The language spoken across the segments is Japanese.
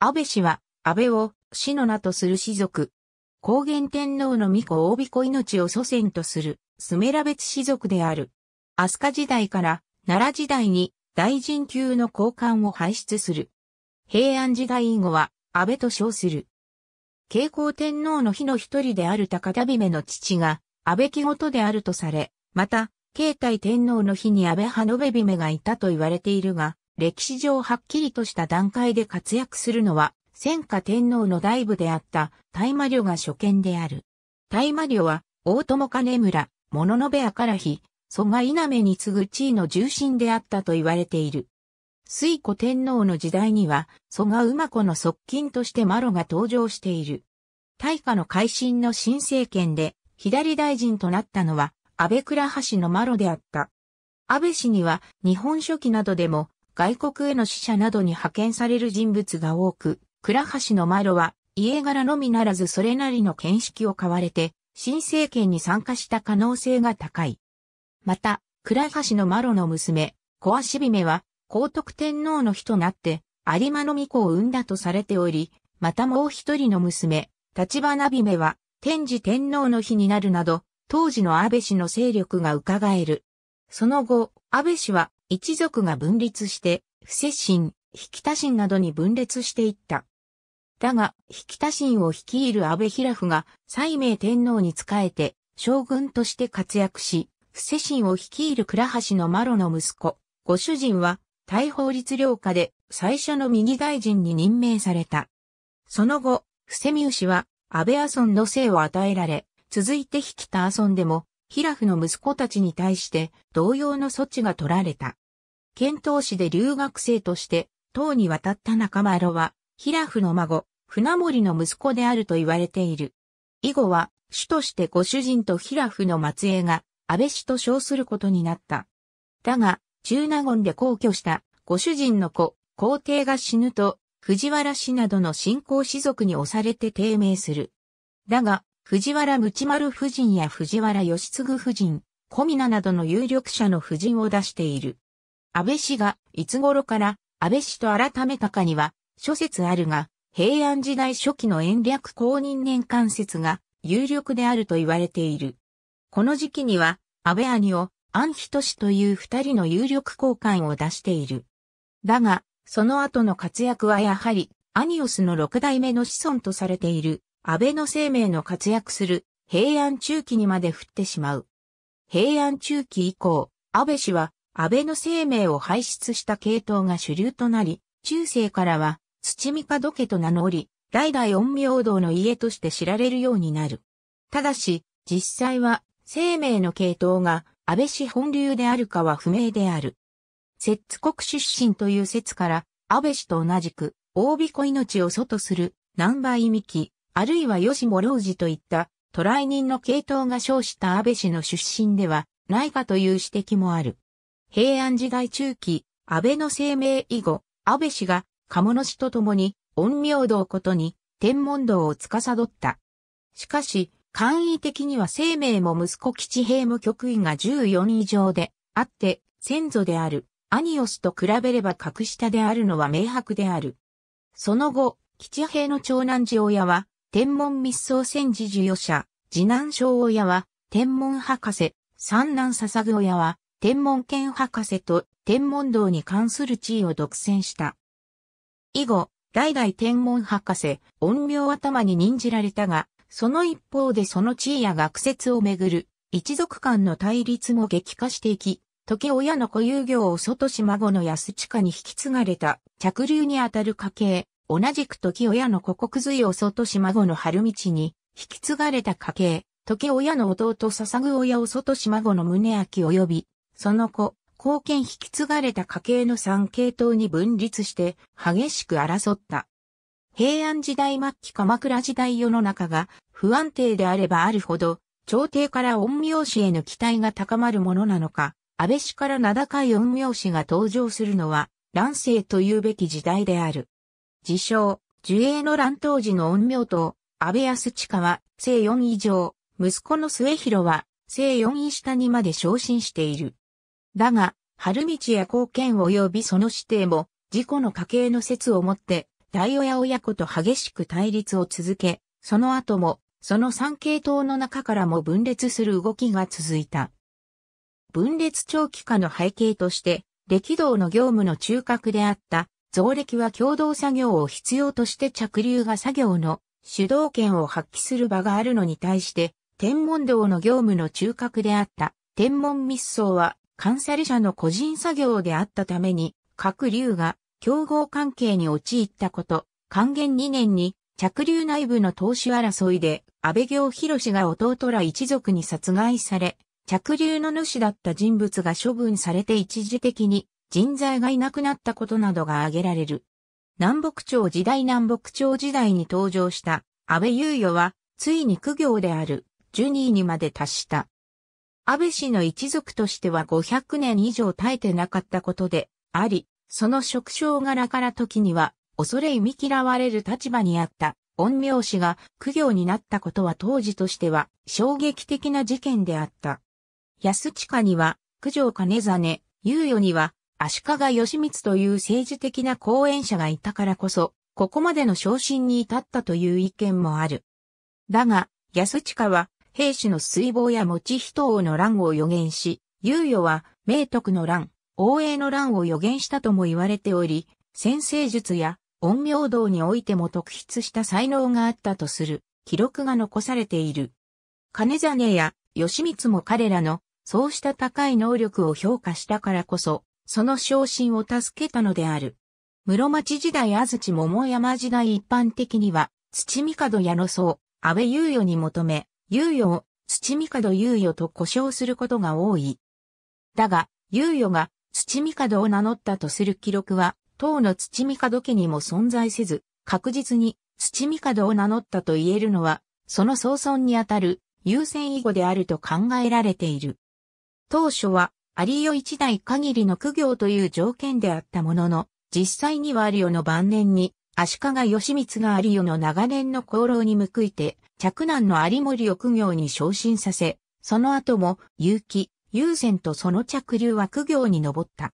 安倍氏は、安倍を、死の名とする氏族。高原天皇の御子大子命を祖先とする、スメラ別氏族である。飛鳥時代から、奈良時代に、大臣級の高官を輩出する。平安時代以後は、安倍と称する。慶光天皇の日の一人である高田姫の父が、安倍木元であるとされ、また、慶太天皇の日に安倍派延姫がいたと言われているが、歴史上はっきりとした段階で活躍するのは、戦火天皇の大部であった大魔女が初見である。大魔女は、大友金村、物の部屋から日、蘇我稲目に次ぐ地位の重心であったと言われている。水古天皇の時代には、蘇我馬子の側近としてマロが登場している。大化の改新の新政権で、左大臣となったのは、安倍倉橋のマロであった。安倍氏には、日本書紀などでも、外国への使者などに派遣される人物が多く、倉橋のマロは、家柄のみならずそれなりの見識を買われて、新政権に参加した可能性が高い。また、倉橋のマロの娘、小足姫は、皇徳天皇の日となって、有馬の御子を産んだとされており、またもう一人の娘、立花姫は、天智天皇の日になるなど、当時の安倍氏の勢力が伺える。その後、安倍氏は一族が分裂して、不摂心、引田心などに分裂していった。だが、引田心を率いる安倍平夫が、西明天皇に仕えて、将軍として活躍し、不世心を率いる倉橋のマロの息子、ご主人は、大法律領下で最初の右大臣に任命された。その後、伏見氏は安倍阿村の姓を与えられ、続いて引田阿村でもヒラフの息子たちに対して同様の措置が取られた。遣唐使で留学生として、唐に渡った中間呂は、ヒラフの孫、船森の息子であると言われている。以後は、主としてご主人とヒラフの末裔が、安倍氏と称することになった。だが、中納言で皇居した、ご主人の子、皇帝が死ぬと、藤原氏などの信仰氏族に押されて低迷する。だが、藤原知丸夫人や藤原義継夫人、小 m i などの有力者の夫人を出している。安倍氏が、いつ頃から、安倍氏と改めたかには、諸説あるが、平安時代初期の延暦公認年間説が有力であると言われている。この時期には、安倍兄を、安仁氏という二人の有力交換を出している。だが、その後の活躍はやはり、アニオスの六代目の子孫とされている、安倍の生命の活躍する平安中期にまで降ってしまう。平安中期以降、安倍氏は安倍の生命を排出した系統が主流となり、中世からは土見門家と名乗り、代々陰陽道の家として知られるようになる。ただし、実際は生命の系統が安倍氏本流であるかは不明である。摂津国出身という説から、安倍氏と同じく、大子命を外する、南波美紀、あるいは吉茂良次といった渡来人の系統が称した安倍氏の出身ではないかという指摘もある。平安時代中期、安倍の生命以後、安倍氏が鴨の氏と共に陰陽道ことに天文道を司った。しかし、簡易的には生命も息子吉平も局員が14以上であって、先祖であるアニオスと比べれば格下であるのは明白である。その後、吉平の長男児親は、天文密葬戦時授与者、次男小親は、天文博士、三男捧ぐ親は、天文研博士と天文道に関する地位を独占した。以後、代々天文博士、恩名頭に任じられたが、その一方でその地位や学説をめぐる、一族間の対立も激化していき、時親の固有業を外し孫の安下に引き継がれた着流にあたる家系、同じく時親の古国随を外島後の春道に、引き継がれた家系、時親の弟捧ぐ親を外島後の宗明及び、その子、後見引き継がれた家系の三系統に分立して激しく争った。平安時代末期鎌倉時代世の中が不安定であればあるほど、朝廷から陰陽師への期待が高まるものなのか、安倍氏から名高い陰陽師が登場するのは、乱世というべき時代である。自称、樹栄の乱当時の陰陽と、安倍安親は、正四以上、息子の末広は、正四位下にまで昇進している。だが、春道や貢献及びその指定も、自己の家系の説をもって、大親親子と激しく対立を続け、その後も、その三系統の中からも分裂する動きが続いた。分裂長期化の背景として、歴道の業務の中核であった増暦は共同作業を必要として着流が作業の主導権を発揮する場があるのに対して、天文道の業務の中核であった天文密葬は監査理者の個人作業であったために、各流が競合関係に陥ったこと、還元2年に着流内部の投資争いで安倍行博が弟ら一族に殺害され、着流の主だった人物が処分されて一時的に人材がいなくなったことなどが挙げられる。南北朝時代南北朝時代に登場した安倍猶与は、ついに苦行である、ジュニーにまで達した。安倍氏の一族としては500年以上耐えてなかったことであり、その職称柄から時には、恐れ忌み嫌われる立場にあった、恩苗氏が苦行になったことは当時としては衝撃的な事件であった。安近には、九条金真、猶予には、足利義満という政治的な講演者がいたからこそ、ここまでの昇進に至ったという意見もある。だが、安近は、兵士の水防や持ち人王の乱を予言し、猶予は、明徳の乱、王英の乱を予言したとも言われており、先生術や陰陽道においても特筆した才能があったとする記録が残されている。金真や義満も彼らのそうした高い能力を評価したからこそ、その昇進を助けたのである。室町時代安土桃山時代一般的には、土帝矢の僧、安倍猶予に求め、猶予を土帝猶予と呼称することが多い。だが、猶予が土帝を名乗ったとする記録は、当の土帝家にも存在せず、確実に土帝を名乗ったと言えるのは、その総尊にあたる優先以後であると考えられている。当初はアリオ一代限りの苦行という条件であったものの、実際にはアリオの晩年に、足利義満がアリオの長年の功労に報いて、嫡男の有森を苦行に昇進させ、その後も、結城、優仙とその着流は苦行に上った。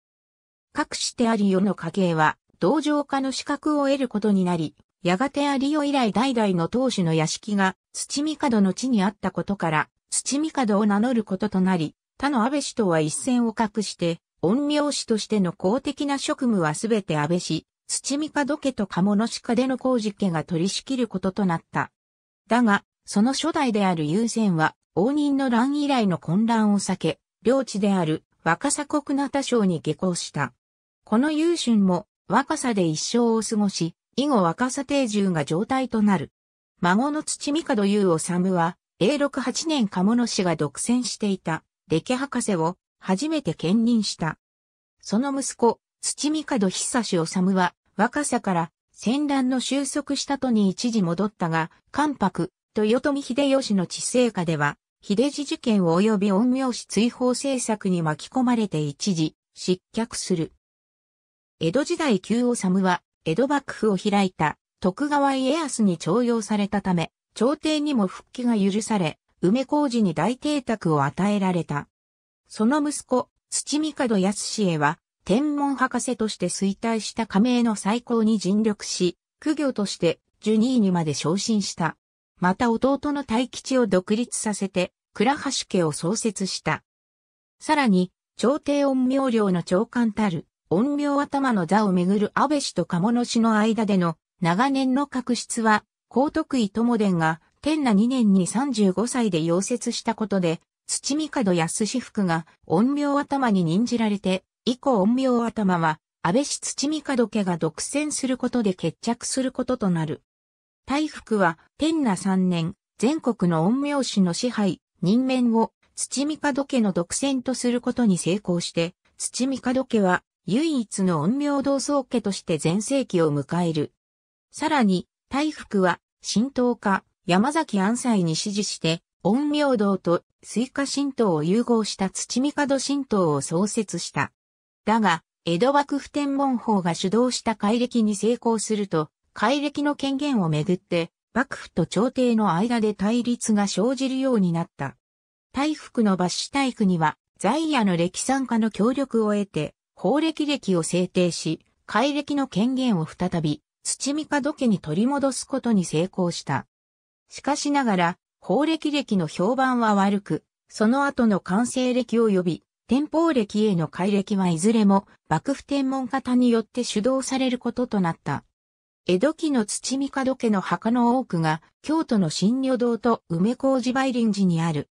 かくして有オの家系は、同情家の資格を得ることになり、やがて有オ以来代々の当主の屋敷が、土門の地にあったことから、土門を名乗ることとなり、他の安倍氏とは一線を画して、恩苗氏としての公的な職務はすべて安倍氏、土見門家と鴨の鹿での工事家が取り仕切ることとなった。だが、その初代である優先は、応仁の乱以来の混乱を避け、領地である若狭国田省に下校した。この優春も若狭で一生を過ごし、以後若狭定住が状態となる。孫の土見門優治は、永禄8年鴨の氏が独占していた。出来博士を初めて兼任した。その息子、土見門久志治は若さから戦乱の収束したとに一時戻ったが、関白、豊臣秀吉の治世下では、秀治事件及び恩苗氏追放政策に巻き込まれて一時、失脚する。江戸時代旧治は、江戸幕府を開いた徳川家康に徴用されたため、朝廷にも復帰が許され、梅小路に大邸宅を与えられた。その息子、土門康へは、天文博士として衰退した加盟の再興に尽力し、苦行としてジュニーにまで昇進した。また弟の大吉を独立させて、倉橋家を創設した。さらに、朝廷恩苗領の長官たる、恩苗頭の座をめぐる安倍氏と鴨野氏の間での長年の確執は、高徳井友伝が天那2年に35歳で溶接したことで、土門安志福が陰陽頭に任じられて、以降陰陽頭は安倍氏土門家が独占することで決着することとなる。大福は天那3年、全国の陰陽氏の支配、任免を土門家の独占とすることに成功して、土門家は唯一の陰陽同窓家として全盛期を迎える。さらに、大福は神道家、山崎安西に支持して、陰陽道と水化神道を融合した土門神道を創設した。だが、江戸幕府天文法が主導した改暦に成功すると、改暦の権限をめぐって、幕府と朝廷の間で対立が生じるようになった。大福の抜子大には、在野の歴参加の協力を得て、法歴歴を制定し、改暦の権限を再び、土門家に取り戻すことに成功した。しかしながら、法歴歴の評判は悪く、その後の完成歴及び、天保歴への改歴はいずれも、幕府天文方によって主導されることとなった。江戸期の土見門家の墓の多くが、京都の新女堂と梅小路梅林寺にある。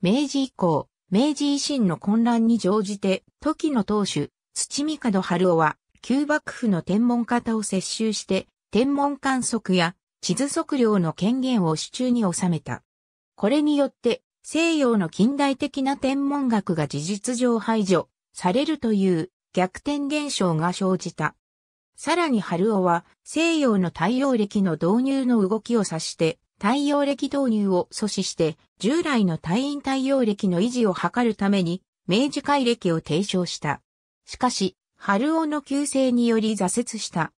明治以降、明治維新の混乱に乗じて、時の当主、土見門春夫は、旧幕府の天文方を接収して、天文観測や地図測量の権限を手中に収めた。これによって、西洋の近代的な天文学が事実上排除されるという逆転現象が生じた。さらに春尾は西洋の太陽暦の導入の動きを指して太陽暦導入を阻止して従来の太院太陽暦の維持を図るために明治改暦を提唱した。しかし、春尾の旧姓により挫折した。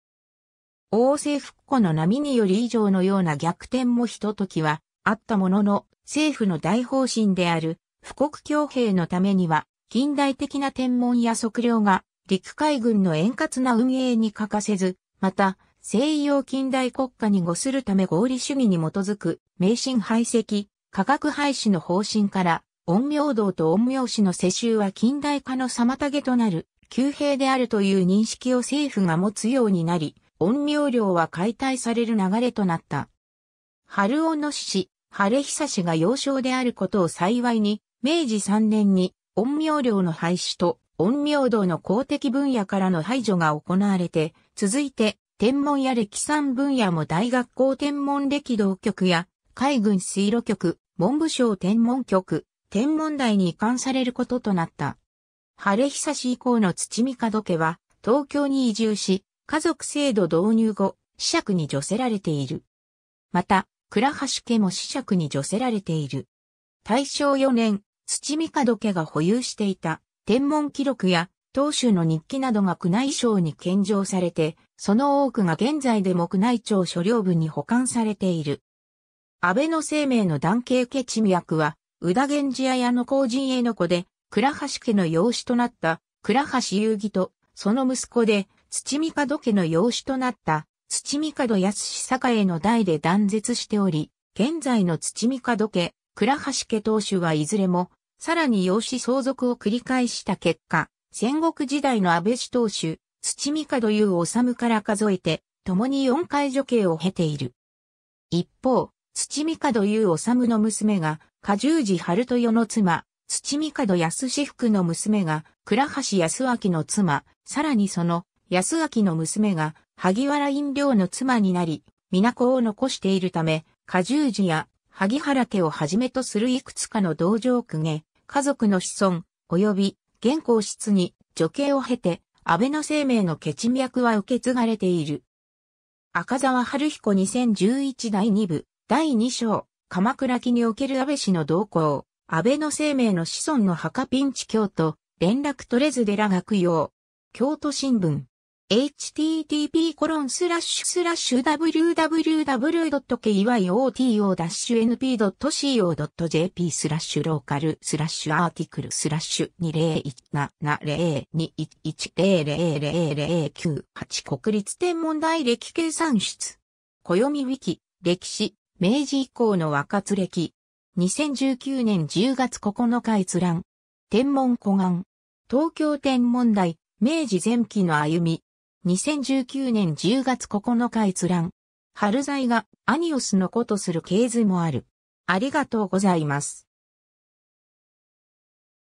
王政復古の波により以上のような逆転もひと時はあったものの、政府の大方針である、富国強兵のためには、近代的な天文や測量が、陸海軍の円滑な運営に欠かせず、また、西洋近代国家に語するため合理主義に基づく、迷信排斥、科学廃止の方針から、陰陽道と陰陽師の世襲は近代化の妨げとなる、旧兵であるという認識を政府が持つようになり、陰陽寮は解体される流れとなった。春尾野氏、晴久氏が幼少であることを幸いに、明治3年に陰陽寮の廃止と陰陽道の公的分野からの排除が行われて、続いて天文や歴産分野も大学校天文歴道局や海軍水路局、文部省天文局、天文台に移管されることとなった。晴久氏以降の土見門家は東京に移住し、家族制度導入後、子爵に除せられている。また、倉橋家も子爵に除せられている。大正4年、土門家が保有していた天文記録や当主の日記などが宮内省に献上されて、その多くが現在でも宮内庁所領部に保管されている。安倍の生命の男系家地役は、宇田源氏やの後人への子で、倉橋家の養子となった倉橋遊戯と、その息子で、土見門家の養子となった土見門坂への代で断絶しており、現在の土見門家、倉橋家当主はいずれも、さらに養子相続を繰り返した結果、戦国時代の安倍氏当主、土見門優治から数えて、共に4回女系を経ている。一方、土見門優治の娘が、加十字春豊の妻、土見門康福の娘が、倉橋康明の妻、さらにその安明の娘が萩原飲料の妻になり、港を残しているため、加重寺や萩原家をはじめとするいくつかの道場区下、家族の子孫、及び現行室に女系を経て、安倍の生命の血脈は受け継がれている。赤沢春彦2011第2部、第2章、鎌倉期における安倍氏の動向、安倍の生命の子孫の墓ピンチ京都、連絡取れず寺学用、京都新聞。http://www.kyoto-np.co.jp スラッシュローカルスラッシュアーティクルスラッシュ20170211000098国立天文台歴計算室。暦ウィキ、歴史、明治以降の若津歴。2019年10月9日閲覧。天文古願。東京天文台、明治前期の歩み。2019年10月9日閲覧。春材がアニオスの子とする系図もある。ありがとうございます。